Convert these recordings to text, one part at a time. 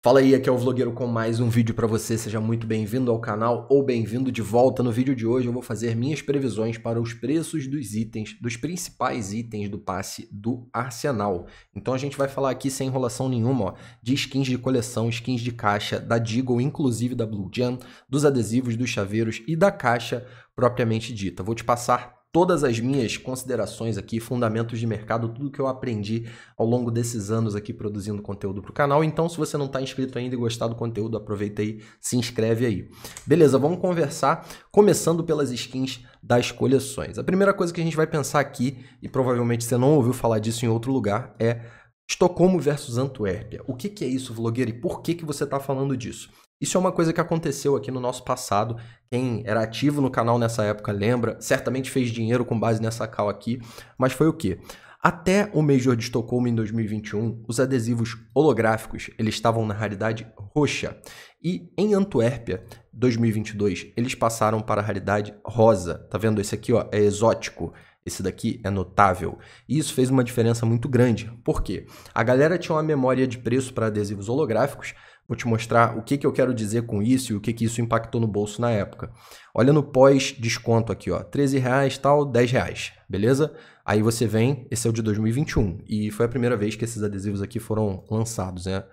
Fala aí, aqui é o Vlogueiro com mais um vídeo para você. Seja muito bem-vindo ao canal ou bem-vindo de volta. No vídeo de hoje eu vou fazer minhas previsões para os preços dos itens, dos principais itens do passe do Arsenal. Então a gente vai falar aqui sem enrolação nenhuma, ó, de skins de coleção, skins de caixa, da Deagle, inclusive da Blue Jam, dos adesivos, dos chaveiros e da caixa propriamente dita. Vou te passar todas as minhas considerações aqui, fundamentos de mercado, tudo que eu aprendi ao longo desses anos aqui produzindo conteúdo para o canal. Então, se você não está inscrito ainda e gostar do conteúdo, aproveita aí, se inscreve aí. Beleza, vamos conversar, começando pelas skins das coleções. A primeira coisa que a gente vai pensar aqui, e provavelmente você não ouviu falar disso em outro lugar, é Estocolmo versus Antuérpia. O que, que, é isso, vlogueiro, e por que, que você está falando disso? Isso é uma coisa que aconteceu aqui no nosso passado. Quem era ativo no canal nessa época lembra, certamente fez dinheiro com base nessa cal aqui, mas foi o quê? Até o Major de Estocolmo em 2021, os adesivos holográficos eles estavam na raridade roxa. E em Antuérpia, 2022, eles passaram para a raridade rosa. Tá vendo? Esse aqui ó, é exótico. Esse daqui é notável. E isso fez uma diferença muito grande. Por quê? A galera tinha uma memória de preço para adesivos holográficos, Vou te mostrar o que, que eu quero dizer com isso e o que, que isso impactou no bolso na época. Olha no pós-desconto aqui, ó, 13 reais, tal, 10 reais, beleza? Aí você vem, esse é o de 2021 e foi a primeira vez que esses adesivos aqui foram lançados, né?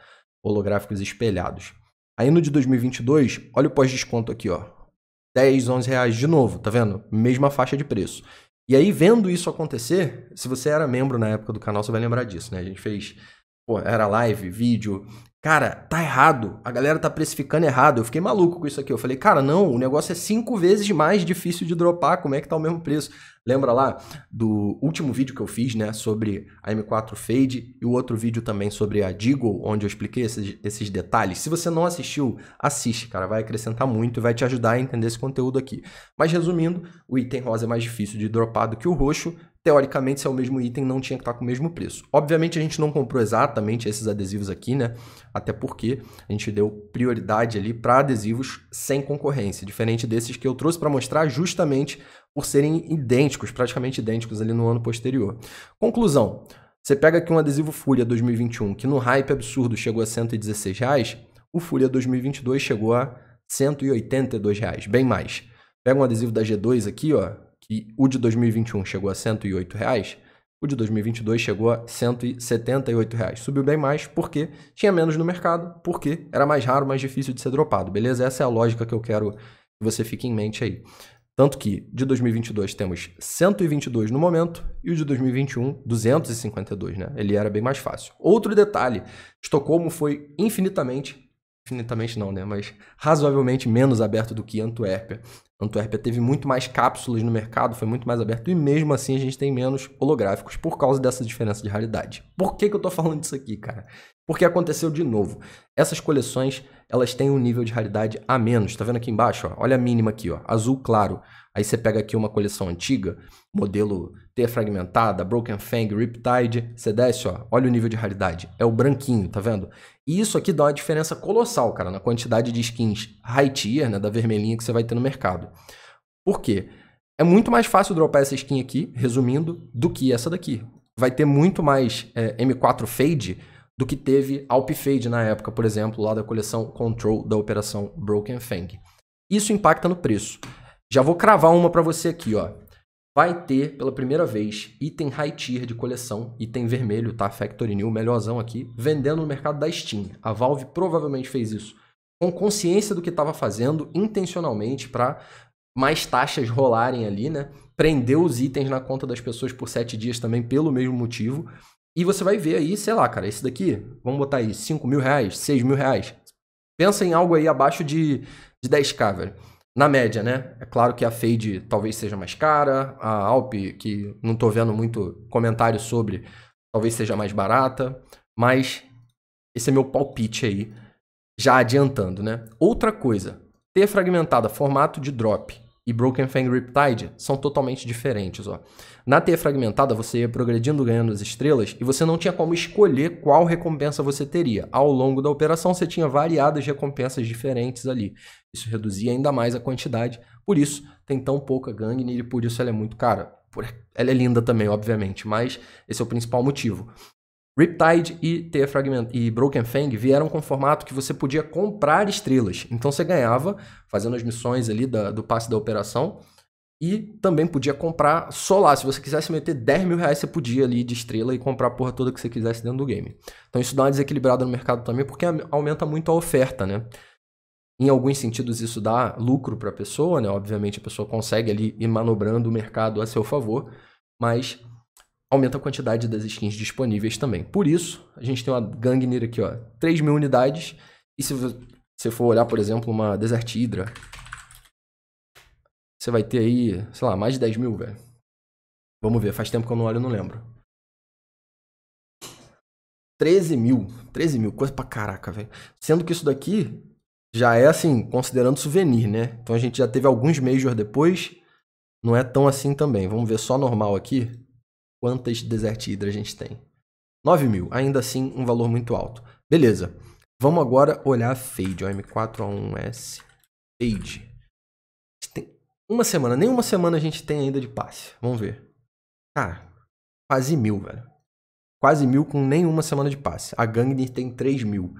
Holográficos espelhados. Aí no de 2022, olha o pós-desconto aqui, ó, 10, 11 reais de novo, tá vendo? Mesma faixa de preço. E aí vendo isso acontecer, se você era membro na época do canal, você vai lembrar disso, né? A gente fez Pô, era live, vídeo, cara, tá errado, a galera tá precificando errado. Eu fiquei maluco com isso aqui. Eu falei, cara, não, o negócio é cinco vezes mais difícil de dropar, como é que tá o mesmo preço? Lembra lá do último vídeo que eu fiz, né, sobre a M4 Fade e o outro vídeo também sobre a Deagle, onde eu expliquei esses, esses detalhes. Se você não assistiu, assiste, cara, vai acrescentar muito e vai te ajudar a entender esse conteúdo aqui. Mas resumindo, o item rosa é mais difícil de dropar do que o roxo, teoricamente, se é o mesmo item, não tinha que estar com o mesmo preço. Obviamente, a gente não comprou exatamente esses adesivos aqui, né? Até porque a gente deu prioridade ali para adesivos sem concorrência, diferente desses que eu trouxe para mostrar justamente por serem idênticos, praticamente idênticos ali no ano posterior. Conclusão. Você pega aqui um adesivo Fúria 2021, que no hype absurdo chegou a 116 reais, o Fúria 2022 chegou a 182 reais, bem mais. Pega um adesivo da G2 aqui, ó, que o de 2021 chegou a R$ 108, reais, o de 2022 chegou a R$ 178. Reais. Subiu bem mais porque tinha menos no mercado, porque era mais raro, mais difícil de ser dropado, beleza? Essa é a lógica que eu quero que você fique em mente aí. Tanto que de 2022 temos 122 no momento e o de 2021 252, né? Ele era bem mais fácil. Outro detalhe, Estocolmo foi infinitamente infinitamente não, né? Mas razoavelmente menos aberto do que Antuérpia. Antuérpia teve muito mais cápsulas no mercado, foi muito mais aberto, e mesmo assim a gente tem menos holográficos por causa dessa diferença de raridade. Por que, que eu tô falando isso aqui, cara? Porque aconteceu de novo. Essas coleções, elas têm um nível de raridade a menos. Tá vendo aqui embaixo? Ó? Olha a mínima aqui, ó. azul claro. Aí você pega aqui uma coleção antiga, modelo T fragmentada, Broken Fang, Riptide. Você desce, ó. olha o nível de raridade. É o branquinho, tá vendo? E isso aqui dá uma diferença colossal, cara, na quantidade de skins high tier, né, da vermelhinha que você vai ter no mercado. Por quê? É muito mais fácil dropar essa skin aqui, resumindo, do que essa daqui. Vai ter muito mais é, M4 Fade do que teve Alp Fade na época, por exemplo, lá da coleção Control da operação Broken Fang. Isso impacta no preço. Já vou cravar uma para você aqui, ó vai ter pela primeira vez item high tier de coleção, item vermelho, tá? Factory New, melhorzão aqui, vendendo no mercado da Steam. A Valve provavelmente fez isso com consciência do que estava fazendo, intencionalmente, para mais taxas rolarem ali, né? Prendeu os itens na conta das pessoas por sete dias também pelo mesmo motivo. E você vai ver aí, sei lá, cara, esse daqui, vamos botar aí, 5 mil reais, 6 mil reais. Pensa em algo aí abaixo de, de 10k, velho na média, né? É claro que a Fade talvez seja mais cara, a Alp, que não estou vendo muito comentário sobre, talvez seja mais barata, mas esse é meu palpite aí, já adiantando, né? Outra coisa, ter fragmentada, formato de drop, e Broken Fang Riptide são totalmente diferentes. Ó. Na teia fragmentada, você ia progredindo ganhando as estrelas e você não tinha como escolher qual recompensa você teria. Ao longo da operação, você tinha variadas recompensas diferentes ali. Isso reduzia ainda mais a quantidade, por isso tem tão pouca gangue e por isso ela é muito cara. Ela é linda também, obviamente, mas esse é o principal motivo. Riptide e The Fragment e Broken Fang vieram com um formato que você podia comprar estrelas. Então você ganhava fazendo as missões ali da, do passe da operação. E também podia comprar solar. Se você quisesse meter 10 mil reais, você podia ali de estrela e comprar a porra toda que você quisesse dentro do game. Então isso dá uma desequilibrada no mercado também, porque aumenta muito a oferta, né? Em alguns sentidos, isso dá lucro para a pessoa, né? Obviamente, a pessoa consegue ali ir manobrando o mercado a seu favor, mas aumenta a quantidade das skins disponíveis também. Por isso, a gente tem uma Gangnir aqui, ó, 3 mil unidades. E se você for olhar, por exemplo, uma Desert Hydra, você vai ter aí, sei lá, mais de 10 mil, velho. Vamos ver, faz tempo que eu não olho, não lembro. 13 mil, 13 mil, coisa pra caraca, velho. Sendo que isso daqui já é assim, considerando souvenir, né? Então a gente já teve alguns majors depois, não é tão assim também. Vamos ver só normal aqui. Quantas Desert Hydra a gente tem? 9 mil, ainda assim um valor muito alto. Beleza, vamos agora olhar a Fade, o M4A1S Fade. Tem uma semana, nem uma semana a gente tem ainda de passe, vamos ver. Cara, quase mil, velho. Quase mil com nenhuma semana de passe. A Gangnir tem 3 mil.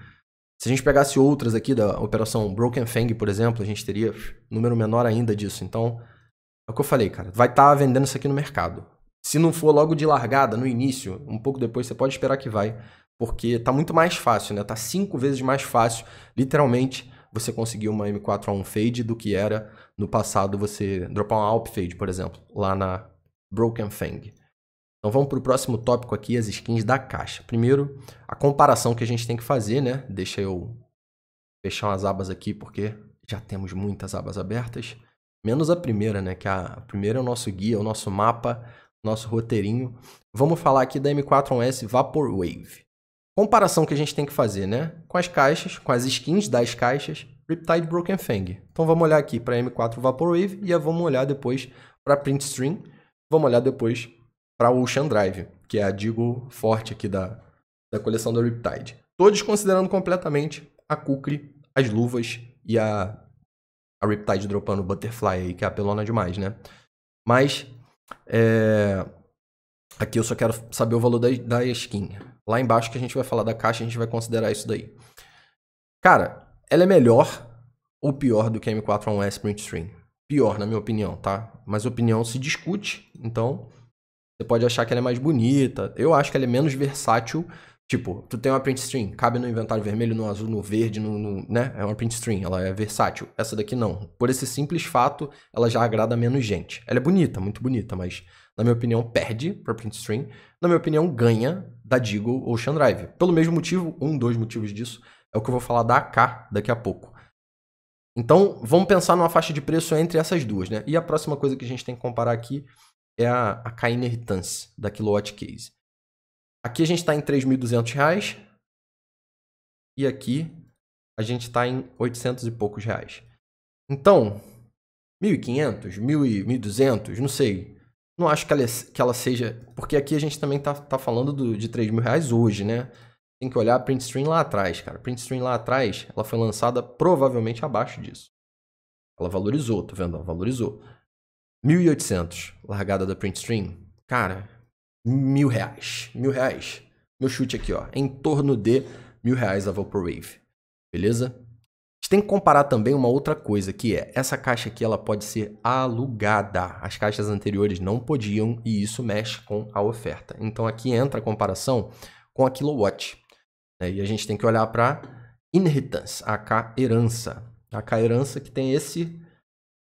Se a gente pegasse outras aqui da operação Broken Fang, por exemplo, a gente teria número menor ainda disso. Então, é o que eu falei, cara. Vai estar tá vendendo isso aqui no mercado. Se não for logo de largada, no início, um pouco depois, você pode esperar que vai, porque tá muito mais fácil, né? Tá cinco vezes mais fácil, literalmente, você conseguir uma M4A1 fade do que era no passado você dropar uma Alp fade, por exemplo, lá na Broken Fang. Então vamos para o próximo tópico aqui, as skins da caixa. Primeiro, a comparação que a gente tem que fazer, né? Deixa eu fechar umas abas aqui, porque já temos muitas abas abertas. Menos a primeira, né? Que a primeira é o nosso guia, o nosso mapa nosso roteirinho. Vamos falar aqui da m 4 s Vaporwave. Comparação que a gente tem que fazer, né? Com as caixas, com as skins das caixas, Riptide Broken Fang. Então vamos olhar aqui para a M4 Vaporwave e vamos olhar depois para Print Stream. Vamos olhar depois para Ocean Drive, que é a digo forte aqui da, da coleção da Riptide. Estou desconsiderando completamente a Kukri, as luvas e a, a Riptide dropando Butterfly aí, que é apelona demais, né? Mas é... Aqui eu só quero saber o valor da, da skin. Lá embaixo que a gente vai falar da caixa, a gente vai considerar isso daí. Cara, ela é melhor ou pior do que a M4 1 S Sprint Stream? Pior, na minha opinião, tá? Mas opinião se discute, então você pode achar que ela é mais bonita. Eu acho que ela é menos versátil Tipo, tu tem uma print string, cabe no inventário vermelho, no azul, no verde, no, no, né? É uma print string, ela é versátil. Essa daqui não. Por esse simples fato, ela já agrada menos gente. Ela é bonita, muito bonita, mas na minha opinião perde para print string. Na minha opinião ganha da Deagle ou Drive. Pelo mesmo motivo, um, dois motivos disso, é o que eu vou falar da AK daqui a pouco. Então, vamos pensar numa faixa de preço entre essas duas, né? E a próxima coisa que a gente tem que comparar aqui é a, a K-Inheritance da Kilowatt Case. Aqui a gente está em 3.200 reais e aqui a gente está em 800 e poucos reais. Então, 1.500, 1.200, não sei. Não acho que ela, é que ela seja... Porque aqui a gente também está tá falando do, de 3 mil reais hoje, né? Tem que olhar a printstream lá atrás, cara. A printstream lá atrás, ela foi lançada provavelmente abaixo disso. Ela valorizou, tá vendo? Ela valorizou. 1.800, largada da printstream. Cara, mil reais. Mil reais. Meu chute aqui, ó. É em torno de mil reais a Vaporwave. Beleza? A gente tem que comparar também uma outra coisa, que é essa caixa aqui ela pode ser alugada. As caixas anteriores não podiam e isso mexe com a oferta. Então aqui entra a comparação com a kilowatt. Né? E a gente tem que olhar para inheritance, a K herança. A K herança que tem esse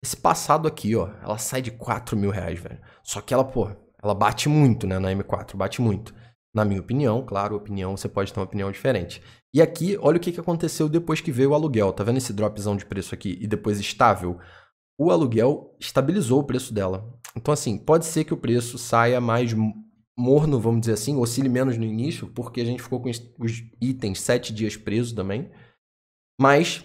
esse passado aqui, ó. Ela sai de 4 mil reais, velho. Só que ela, pô, ela bate muito, né, na M4, bate muito. Na minha opinião, claro, opinião, você pode ter uma opinião diferente. E aqui, olha o que, que aconteceu depois que veio o aluguel. Tá vendo esse dropzão de preço aqui e depois estável? O aluguel estabilizou o preço dela. Então, assim, pode ser que o preço saia mais morno, vamos dizer assim, oscile menos no início, porque a gente ficou com os itens sete dias preso também. Mas,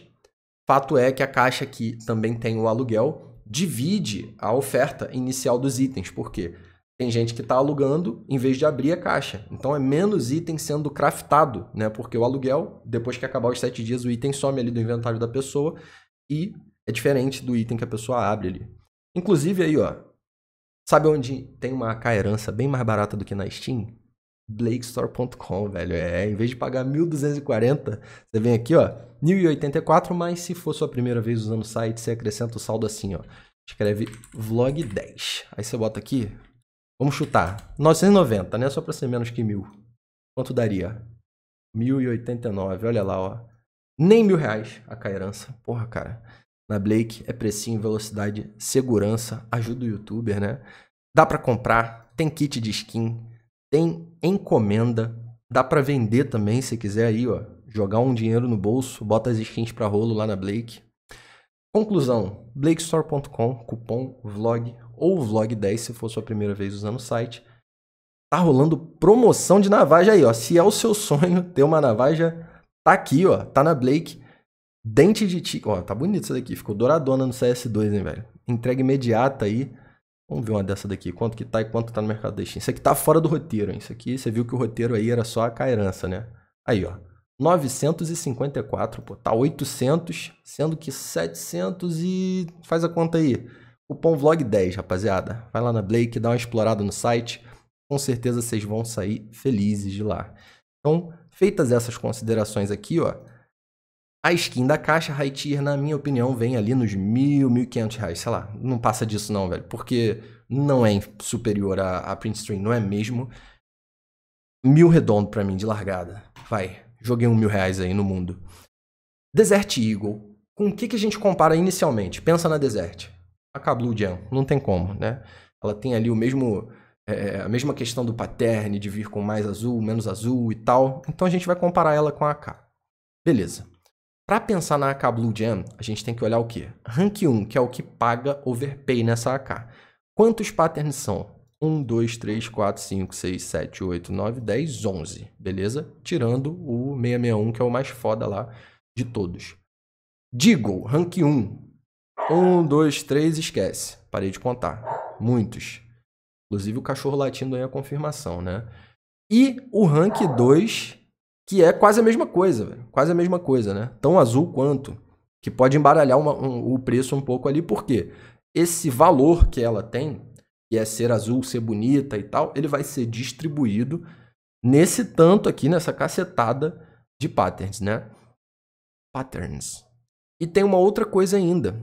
fato é que a caixa aqui também tem o aluguel, divide a oferta inicial dos itens. Por quê? Porque tem gente que está alugando em vez de abrir a caixa. Então é menos item sendo craftado, né? Porque o aluguel, depois que acabar os sete dias, o item some ali do inventário da pessoa e é diferente do item que a pessoa abre ali. Inclusive aí, ó. Sabe onde tem uma AK bem mais barata do que na Steam? blakestore.com, velho. É, em vez de pagar 1.240, você vem aqui, ó, 1.084, mas se for sua primeira vez usando o site, você acrescenta o saldo assim, ó. Escreve vlog 10. Aí você bota aqui, Vamos chutar. 990, né? Só para ser menos que mil. Quanto daria? 1089, olha lá, ó. Nem mil reais a cairança. Porra, cara. Na Blake é precinho, velocidade, segurança, ajuda o youtuber, né? Dá para comprar, tem kit de skin, tem encomenda, dá para vender também se quiser aí, ó. Jogar um dinheiro no bolso, bota as skins para rolo lá na Blake. Conclusão, blakestore.com, cupom VLOG ou o vlog 10 se for sua primeira vez usando o site. Tá rolando promoção de navaja aí, ó. Se é o seu sonho ter uma navaja, tá aqui, ó. Tá na Blake. Dente de tico Ó, tá bonito isso daqui. Ficou douradona no CS2, hein, velho? Entrega imediata aí. Vamos ver uma dessa daqui. Quanto que tá e quanto tá no mercado deste. Isso aqui tá fora do roteiro, hein? Isso aqui, você viu que o roteiro aí era só a cairança, né? Aí, ó. 954, pô. Tá 800, sendo que 700 e... Faz a conta aí. Cupom VLOG10, rapaziada. Vai lá na Blake, dá uma explorada no site. Com certeza vocês vão sair felizes de lá. Então, feitas essas considerações aqui, ó. A skin da caixa high tier, na minha opinião, vem ali nos mil, mil quinhentos reais, sei lá. Não passa disso não, velho. Porque não é superior a, a print stream, não é mesmo. Mil redondo para mim, de largada. Vai, joguei um mil reais aí no mundo. Desert Eagle. Com o que, que a gente compara inicialmente? Pensa na Desert a Blue Jam, não tem como, né? Ela tem ali o mesmo é, é, a mesma questão do pattern de vir com mais azul, menos azul e tal. Então a gente vai comparar ela com a AK. Beleza. Para pensar na AK Blue Jam, a gente tem que olhar o quê? Rank 1, que é o que paga overpay nessa AK. Quantos patterns são? 1, 2, 3, 4, 5, 6, 7, 8, 9, 10, 11. Beleza? Tirando o 661, que é o mais foda lá de todos. Deagle, rank 1, um, dois, três, esquece. Parei de contar. Muitos. Inclusive o cachorro latindo aí é a confirmação, né? E o rank 2, que é quase a mesma coisa, velho. Quase a mesma coisa, né? Tão azul quanto. Que pode embaralhar uma, um, o preço um pouco ali, porque esse valor que ela tem, que é ser azul, ser bonita e tal, ele vai ser distribuído nesse tanto aqui, nessa cacetada de patterns, né? Patterns. E tem uma outra coisa ainda,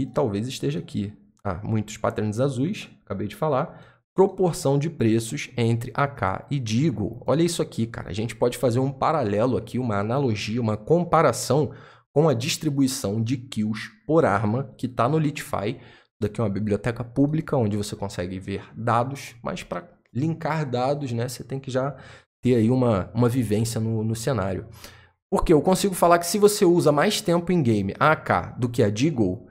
e talvez esteja aqui. Ah, muitos patterns azuis, acabei de falar. Proporção de preços entre AK e Digo. Olha isso aqui, cara. A gente pode fazer um paralelo aqui, uma analogia, uma comparação com a distribuição de kills por arma que está no Litify. Daqui é uma biblioteca pública onde você consegue ver dados, mas para linkar dados, né, você tem que já ter aí uma, uma vivência no, no cenário. Porque eu consigo falar que se você usa mais tempo em game a AK do que a Deagle,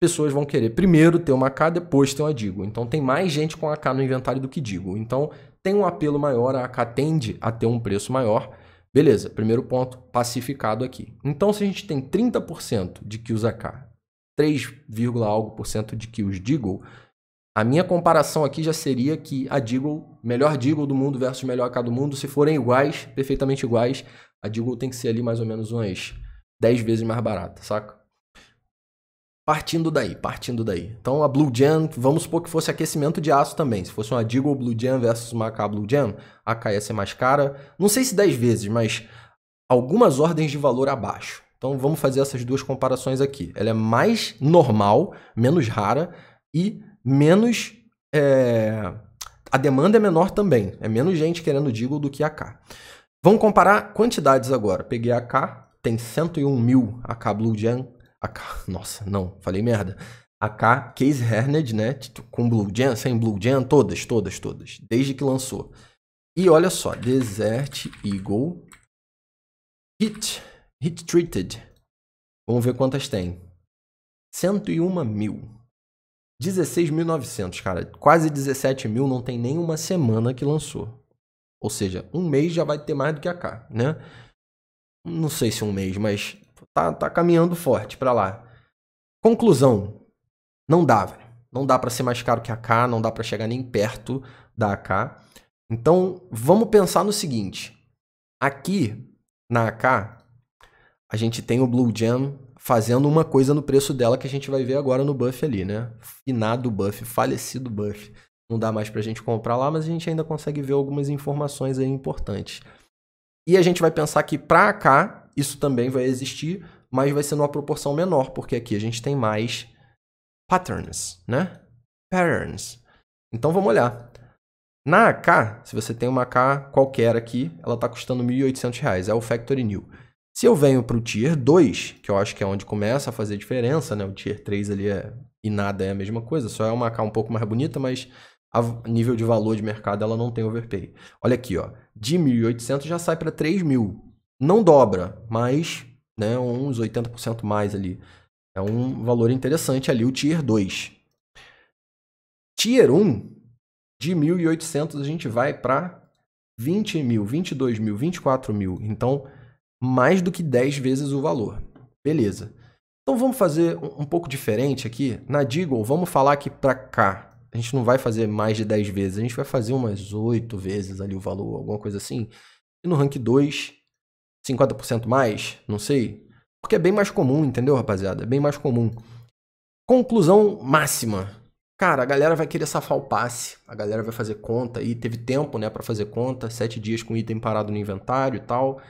pessoas vão querer primeiro ter uma AK, depois ter uma Digo. Então tem mais gente com AK no inventário do que Digo. Então tem um apelo maior, a AK tende a ter um preço maior. Beleza, primeiro ponto pacificado aqui. Então se a gente tem 30% de kills AK, 3, algo por cento de kills Deagle, a minha comparação aqui já seria que a Deagle, melhor Deagle do mundo versus melhor AK do mundo, se forem iguais, perfeitamente iguais, a Deagle tem que ser ali mais ou menos umas 10 vezes mais barata, saca? Partindo daí, partindo daí. Então a Blue Jam, vamos supor que fosse aquecimento de aço também. Se fosse uma Deagle Blue Jam versus uma AK Blue Jam, a AK ia ser mais cara. Não sei se 10 vezes, mas algumas ordens de valor abaixo. Então vamos fazer essas duas comparações aqui. Ela é mais normal, menos rara e menos. É... A demanda é menor também. É menos gente querendo Deagle do que AK. Vamos comparar quantidades agora. Peguei a AK, tem 101 mil AK Blue Jam AK, nossa, não, falei merda. AK Case Herned, né? Tipo, com Blue Jam, sem Blue Jam, todas, todas, todas. Desde que lançou. E olha só, Desert Eagle Hit, Hit Treated. Vamos ver quantas tem. 101 mil. 16.900, cara. Quase 17 mil, não tem nenhuma semana que lançou. Ou seja, um mês já vai ter mais do que a K, né? Não sei se um mês, mas tá, tá caminhando forte para lá. Conclusão, não dá, velho. Não dá para ser mais caro que a K, não dá para chegar nem perto da AK. Então, vamos pensar no seguinte. Aqui na AK, a gente tem o Blue Jam fazendo uma coisa no preço dela que a gente vai ver agora no buff ali, né? Finado buff, falecido buff. Não dá mais pra gente comprar lá, mas a gente ainda consegue ver algumas informações aí importantes. E a gente vai pensar que pra AK, isso também vai existir, mas vai ser numa proporção menor, porque aqui a gente tem mais patterns, né? Patterns. Então vamos olhar. Na AK, se você tem uma AK qualquer aqui, ela está custando R$ 1.800, é o Factory New. Se eu venho para o Tier 2, que eu acho que é onde começa a fazer diferença, né? O Tier 3 ali é, e nada é a mesma coisa, só é uma AK um pouco mais bonita, mas a nível de valor de mercado ela não tem overpay. Olha aqui, ó, de 1.800 já sai para 3.000 não dobra, mas né, uns 80% mais ali. É um valor interessante ali, o Tier 2. Tier 1, de 1.800 a gente vai para 20 mil, 22 mil, 24 mil. Então, mais do que 10 vezes o valor. Beleza. Então vamos fazer um pouco diferente aqui. Na Deagle, vamos falar que para cá. A gente não vai fazer mais de 10 vezes, a gente vai fazer umas 8 vezes ali o valor, alguma coisa assim. E no rank 2, 50% mais, não sei. Porque é bem mais comum, entendeu, rapaziada? É bem mais comum. Conclusão máxima. Cara, a galera vai querer safar o passe, a galera vai fazer conta e teve tempo, né, para fazer conta, sete dias com item parado no inventário e tal.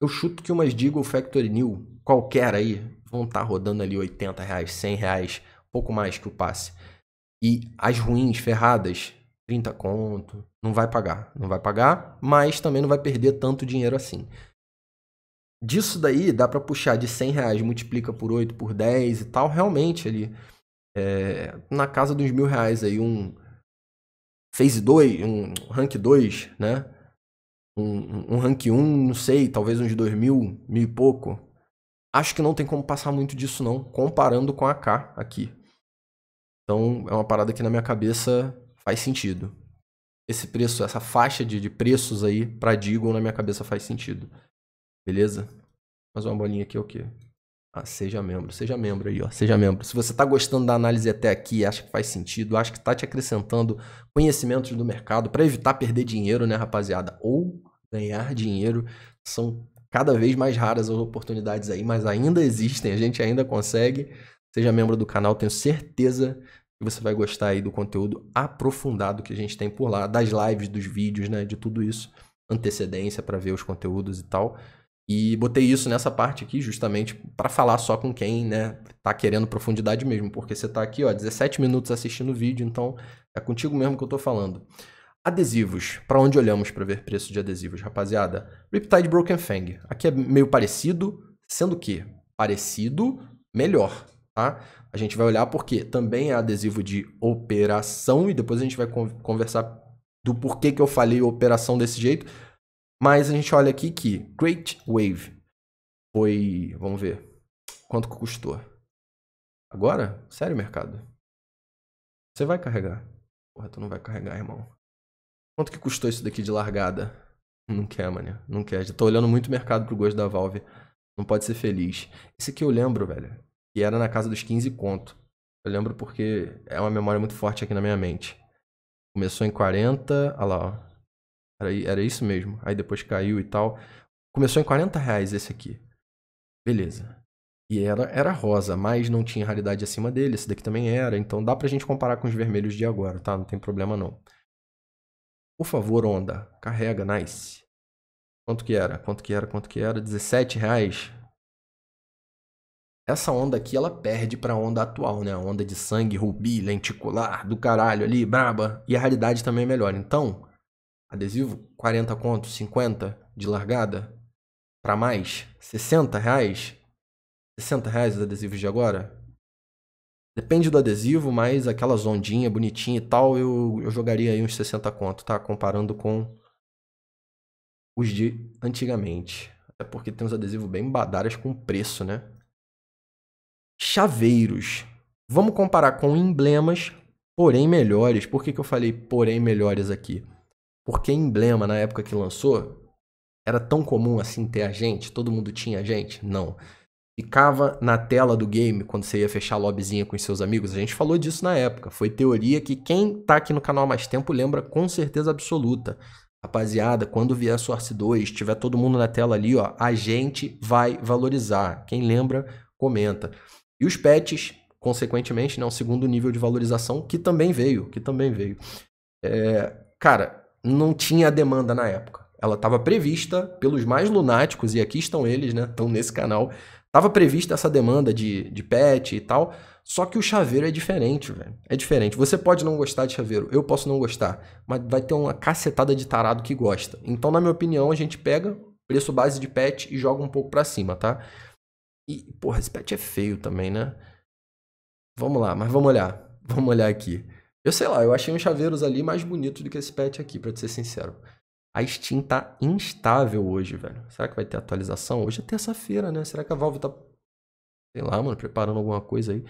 Eu chuto que umas digo Factory New, qualquer aí, vão estar tá rodando ali 80 reais, 100 reais, pouco mais que o passe. E as ruins, ferradas, 30 conto, não vai pagar, não vai pagar, mas também não vai perder tanto dinheiro assim. Disso daí dá para puxar de 100 reais, multiplica por 8, por 10 e tal, realmente ali. É, na casa dos mil reais aí, um Phase 2, um Rank 2, né? Um, um Rank 1, um, não sei, talvez uns 2 mil, mil e pouco. Acho que não tem como passar muito disso não, comparando com a K aqui. Então é uma parada que na minha cabeça faz sentido. Esse preço, essa faixa de, de preços aí para Deagle na minha cabeça faz sentido. Beleza? Mais uma bolinha aqui é o quê? Ah, seja membro. Seja membro aí, ó. Seja membro. Se você está gostando da análise até aqui, acha que faz sentido, acha que está te acrescentando conhecimentos do mercado para evitar perder dinheiro, né, rapaziada? Ou ganhar dinheiro. São cada vez mais raras as oportunidades aí, mas ainda existem, a gente ainda consegue. Seja membro do canal, tenho certeza que você vai gostar aí do conteúdo aprofundado que a gente tem por lá, das lives, dos vídeos, né, de tudo isso, antecedência para ver os conteúdos e tal. E botei isso nessa parte aqui justamente para falar só com quem, né, tá querendo profundidade mesmo, porque você tá aqui, ó, 17 minutos assistindo o vídeo, então é contigo mesmo que eu tô falando. Adesivos. Para onde olhamos para ver preço de adesivos, rapaziada? Riptide Broken Fang. Aqui é meio parecido, sendo que parecido, melhor, tá? A gente vai olhar porque também é adesivo de operação e depois a gente vai conversar do porquê que eu falei operação desse jeito mas a gente olha aqui que Great Wave foi. Vamos ver. Quanto custou? Agora? Sério, mercado? Você vai carregar? Porra, tu não vai carregar, irmão. Quanto que custou isso daqui de largada? Não quer, mané. Não quer. Já tô olhando muito mercado pro gosto da Valve. Não pode ser feliz. Esse aqui eu lembro, velho. Que era na casa dos 15 conto. Eu lembro porque é uma memória muito forte aqui na minha mente. Começou em 40. Olha lá, ó. Era, era isso mesmo. Aí depois caiu e tal. Começou em 40 reais esse aqui. Beleza. E era, era rosa, mas não tinha raridade acima dele. Esse daqui também era. Então dá pra gente comparar com os vermelhos de agora, tá? Não tem problema não. Por favor, onda. Carrega, nice. Quanto que era? Quanto que era? Quanto que era? 17 reais. Essa onda aqui, ela perde pra onda atual, né? A onda de sangue, rubi, lenticular, do caralho ali, braba. E a raridade também é melhor. Então, adesivo 40 conto, 50 de largada, para mais 60 reais, 60 reais os adesivos de agora. Depende do adesivo, mas aquelas ondinhas bonitinha e tal, eu, eu jogaria aí uns 60 conto, tá? Comparando com os de antigamente. Até porque tem uns adesivos bem badaras com preço, né? Chaveiros. Vamos comparar com emblemas, porém melhores. Por que, que eu falei porém melhores aqui? Porque emblema, na época que lançou, era tão comum assim ter a gente? Todo mundo tinha a gente? Não. Ficava na tela do game quando você ia fechar a lobbyzinha com seus amigos. A gente falou disso na época. Foi teoria que quem tá aqui no canal há mais tempo lembra com certeza absoluta. Rapaziada, quando vier a Source 2, tiver todo mundo na tela ali, ó, a gente vai valorizar. Quem lembra, comenta. E os patches, consequentemente, né, um segundo nível de valorização que também veio, que também veio. É, cara, não tinha demanda na época. Ela estava prevista pelos mais lunáticos, e aqui estão eles, né? Estão nesse canal. Estava prevista essa demanda de, de pet e tal. Só que o chaveiro é diferente, velho. É diferente. Você pode não gostar de chaveiro, eu posso não gostar, mas vai ter uma cacetada de tarado que gosta. Então, na minha opinião, a gente pega preço base de pet e joga um pouco para cima, tá? E, porra, esse pet é feio também, né? Vamos lá, mas vamos olhar. Vamos olhar aqui. Eu sei lá, eu achei uns chaveiros ali mais bonitos do que esse patch aqui, pra ser sincero. A Steam tá instável hoje, velho. Será que vai ter atualização? Hoje é terça-feira, né? Será que a Valve tá, sei lá, mano, preparando alguma coisa aí?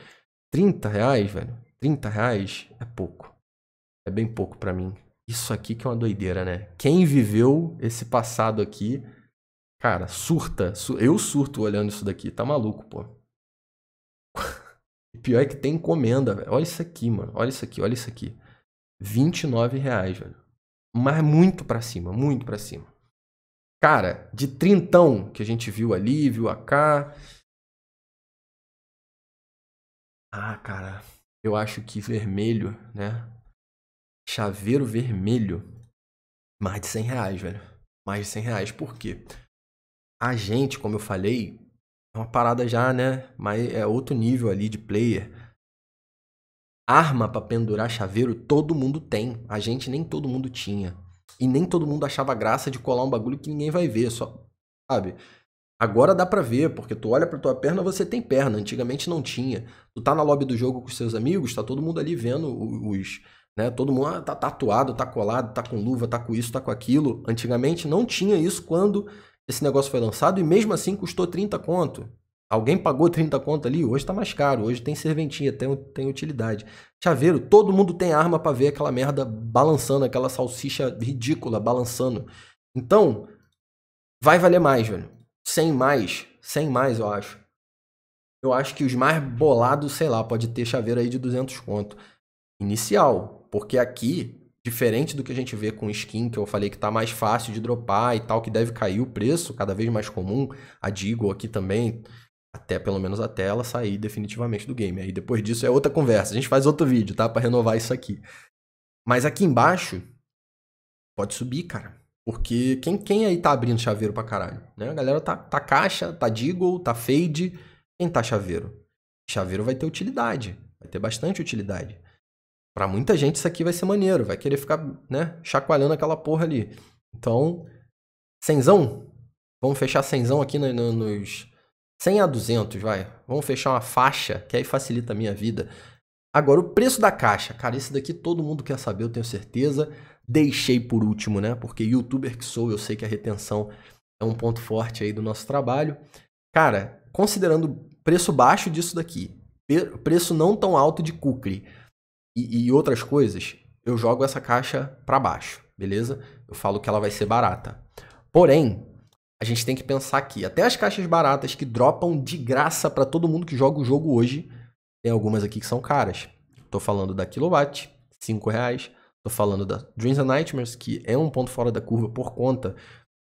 30 reais, velho? 30 reais é pouco. É bem pouco para mim. Isso aqui que é uma doideira, né? Quem viveu esse passado aqui, cara, surta. Eu surto olhando isso daqui. Tá maluco, pô. E pior é que tem encomenda, velho. Olha isso aqui, mano. Olha isso aqui, olha isso aqui. 29 reais, velho. Mas é muito para cima, muito para cima. Cara, de trintão que a gente viu ali, viu a cá. Ah, cara, eu acho que vermelho, né? Chaveiro vermelho, mais de 100 reais, velho. Mais de 100 reais. Por quê? A gente, como eu falei, uma parada já, né? Mas é outro nível ali de player. Arma para pendurar chaveiro todo mundo tem. A gente nem todo mundo tinha. E nem todo mundo achava graça de colar um bagulho que ninguém vai ver, só, sabe? Agora dá pra ver, porque tu olha pra tua perna, você tem perna. Antigamente não tinha. Tu tá na lobby do jogo com seus amigos, tá todo mundo ali vendo os. Né? Todo mundo ah, tá tatuado, tá colado, tá com luva, tá com isso, tá com aquilo. Antigamente não tinha isso quando esse negócio foi lançado e mesmo assim custou 30 conto. Alguém pagou 30 conto ali, hoje tá mais caro, hoje tem serventinha tem, tem utilidade. Chaveiro, todo mundo tem arma para ver aquela merda balançando, aquela salsicha ridícula balançando. Então, vai valer mais, velho. 100 mais, 100 mais, eu acho. Eu acho que os mais bolados, sei lá, pode ter chaveiro aí de 200 conto. Inicial, porque aqui Diferente do que a gente vê com skin, que eu falei que está mais fácil de dropar e tal, que deve cair o preço, cada vez mais comum. A digo aqui também, até pelo menos até ela sair definitivamente do game. Aí depois disso é outra conversa. A gente faz outro vídeo, tá? Para renovar isso aqui. Mas aqui embaixo, pode subir, cara. Porque quem, quem aí tá abrindo chaveiro pra caralho? Né? A galera tá, tá caixa, tá deagle, tá fade. Quem tá chaveiro? Chaveiro vai ter utilidade. Vai ter bastante utilidade. Para muita gente isso aqui vai ser maneiro, vai querer ficar, né, chacoalhando aquela porra ali. Então, cenzão, vamos fechar cenzão aqui no, no, nos 100 a 200, vai. Vamos fechar uma faixa, que aí facilita a minha vida. Agora, o preço da caixa. Cara, esse daqui todo mundo quer saber, eu tenho certeza. Deixei por último, né? Porque youtuber que sou, eu sei que a retenção é um ponto forte aí do nosso trabalho. Cara, considerando preço baixo disso daqui, preço não tão alto de Kukri, e, e outras coisas, eu jogo essa caixa para baixo, beleza? Eu falo que ela vai ser barata. Porém, a gente tem que pensar que até as caixas baratas que dropam de graça para todo mundo que joga o jogo hoje, tem algumas aqui que são caras. Tô falando da Kilowatt, 5 reais. Tô falando da Dreams and Nightmares, que é um ponto fora da curva por conta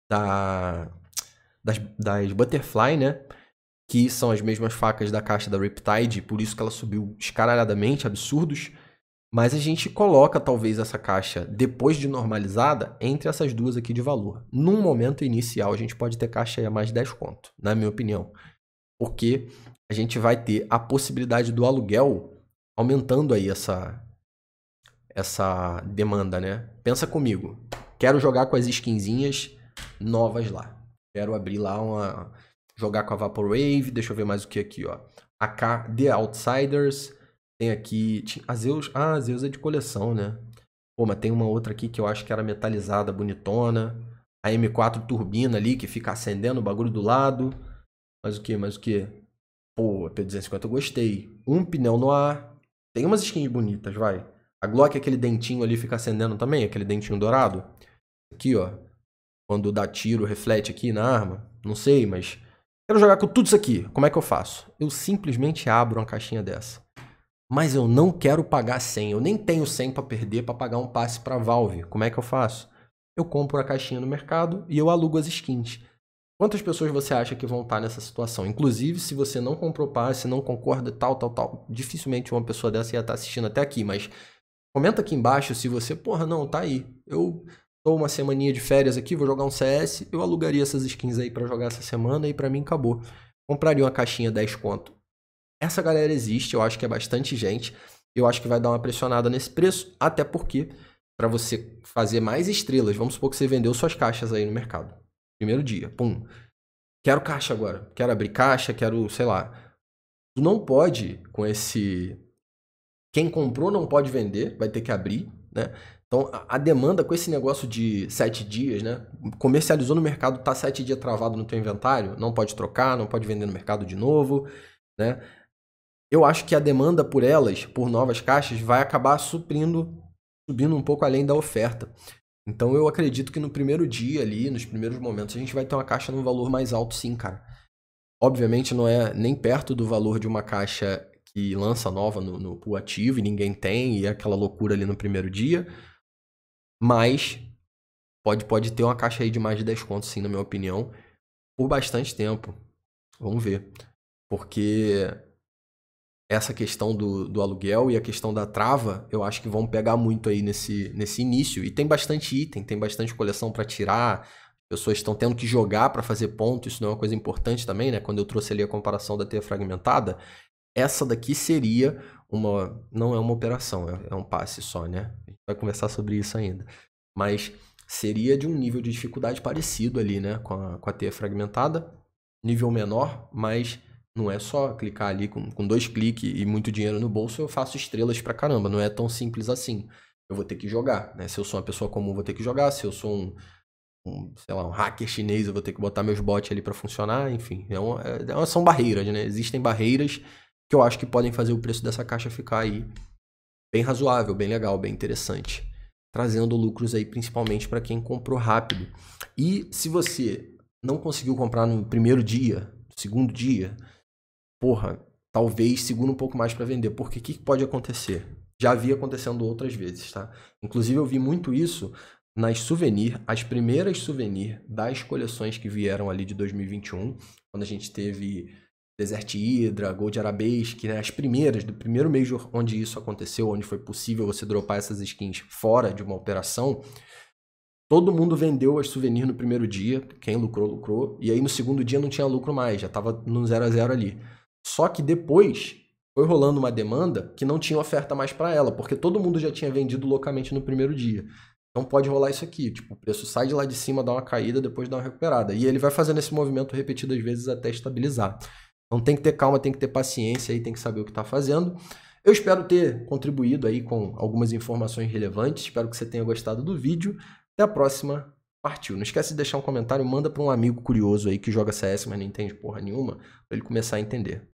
da, das, das Butterfly, né? Que são as mesmas facas da caixa da Riptide, por isso que ela subiu escaralhadamente, absurdos. Mas a gente coloca talvez essa caixa depois de normalizada entre essas duas aqui de valor. Num momento inicial, a gente pode ter caixa a mais 10 conto, na minha opinião. Porque a gente vai ter a possibilidade do aluguel aumentando aí essa essa demanda, né? Pensa comigo. Quero jogar com as skinzinhas novas lá. Quero abrir lá uma jogar com a Vaporwave, deixa eu ver mais o que aqui, ó. AK The Outsiders, tem aqui. A Zeus. Ah, a Zeus é de coleção, né? Pô, mas tem uma outra aqui que eu acho que era metalizada, bonitona. A M4 turbina ali que fica acendendo o bagulho do lado. Mas o que? Mas o que? Pô, P250 eu gostei. Um pneu no ar. Tem umas skins bonitas, vai. A Glock, aquele dentinho ali fica acendendo também, aquele dentinho dourado. Aqui, ó. Quando dá tiro, reflete aqui na arma. Não sei, mas. Quero jogar com tudo isso aqui. Como é que eu faço? Eu simplesmente abro uma caixinha dessa mas eu não quero pagar 100, eu nem tenho 100 para perder para pagar um passe para Valve. Como é que eu faço? Eu compro a caixinha no mercado e eu alugo as skins. Quantas pessoas você acha que vão estar tá nessa situação? Inclusive, se você não comprou passe, não concorda, tal, tal, tal, dificilmente uma pessoa dessa ia estar tá assistindo até aqui, mas comenta aqui embaixo se você, porra, não, tá aí. Eu tô uma semaninha de férias aqui, vou jogar um CS, eu alugaria essas skins aí para jogar essa semana e para mim acabou. Compraria uma caixinha 10 conto essa galera existe, eu acho que é bastante gente. Eu acho que vai dar uma pressionada nesse preço, até porque para você fazer mais estrelas, vamos supor que você vendeu suas caixas aí no mercado. Primeiro dia, pum. Quero caixa agora, quero abrir caixa, quero, sei lá. Tu não pode com esse quem comprou não pode vender, vai ter que abrir, né? Então, a demanda com esse negócio de sete dias, né? Comercializou no mercado, tá sete dias travado no teu inventário, não pode trocar, não pode vender no mercado de novo, né? eu acho que a demanda por elas, por novas caixas, vai acabar suprindo, subindo um pouco além da oferta. Então eu acredito que no primeiro dia ali, nos primeiros momentos, a gente vai ter uma caixa num valor mais alto sim, cara. Obviamente não é nem perto do valor de uma caixa que lança nova no, no pool ativo e ninguém tem, e é aquela loucura ali no primeiro dia. Mas pode, pode ter uma caixa aí de mais de 10 contos, sim, na minha opinião, por bastante tempo. Vamos ver. Porque essa questão do, do aluguel e a questão da trava, eu acho que vão pegar muito aí nesse, nesse início. E tem bastante item, tem bastante coleção para tirar. Pessoas estão tendo que jogar para fazer ponto, isso não é uma coisa importante também, né? Quando eu trouxe ali a comparação da teia fragmentada, essa daqui seria uma. Não é uma operação, é, é um passe só, né? A gente vai conversar sobre isso ainda. Mas seria de um nível de dificuldade parecido ali, né? Com a, com a teia fragmentada. Nível menor, mas não é só clicar ali com, com dois cliques e muito dinheiro no bolso, eu faço estrelas pra caramba. Não é tão simples assim. Eu vou ter que jogar, né? Se eu sou uma pessoa comum, vou ter que jogar. Se eu sou um, um sei lá, um hacker chinês, eu vou ter que botar meus bots ali para funcionar. Enfim, é uma, é uma, são barreiras, né? Existem barreiras que eu acho que podem fazer o preço dessa caixa ficar aí bem razoável, bem legal, bem interessante. Trazendo lucros aí principalmente para quem comprou rápido. E se você não conseguiu comprar no primeiro dia, segundo dia, porra, talvez segura um pouco mais para vender. Porque o que, que pode acontecer? Já havia acontecendo outras vezes, tá? Inclusive eu vi muito isso nas souvenir, as primeiras souvenir das coleções que vieram ali de 2021, quando a gente teve Desert Hydra, Gold Arabesque, né? as primeiras, do primeiro mês onde isso aconteceu, onde foi possível você dropar essas skins fora de uma operação, todo mundo vendeu as souvenirs no primeiro dia, quem lucrou, lucrou, e aí no segundo dia não tinha lucro mais, já estava no zero a zero ali. Só que depois foi rolando uma demanda que não tinha oferta mais para ela, porque todo mundo já tinha vendido loucamente no primeiro dia. Então pode rolar isso aqui, tipo, o preço sai de lá de cima, dá uma caída, depois dá uma recuperada. E ele vai fazendo esse movimento repetidas vezes até estabilizar. Então tem que ter calma, tem que ter paciência aí, tem que saber o que está fazendo. Eu espero ter contribuído aí com algumas informações relevantes, espero que você tenha gostado do vídeo. Até a próxima, partiu. Não esquece de deixar um comentário, manda para um amigo curioso aí que joga CS, mas não entende porra nenhuma, para ele começar a entender.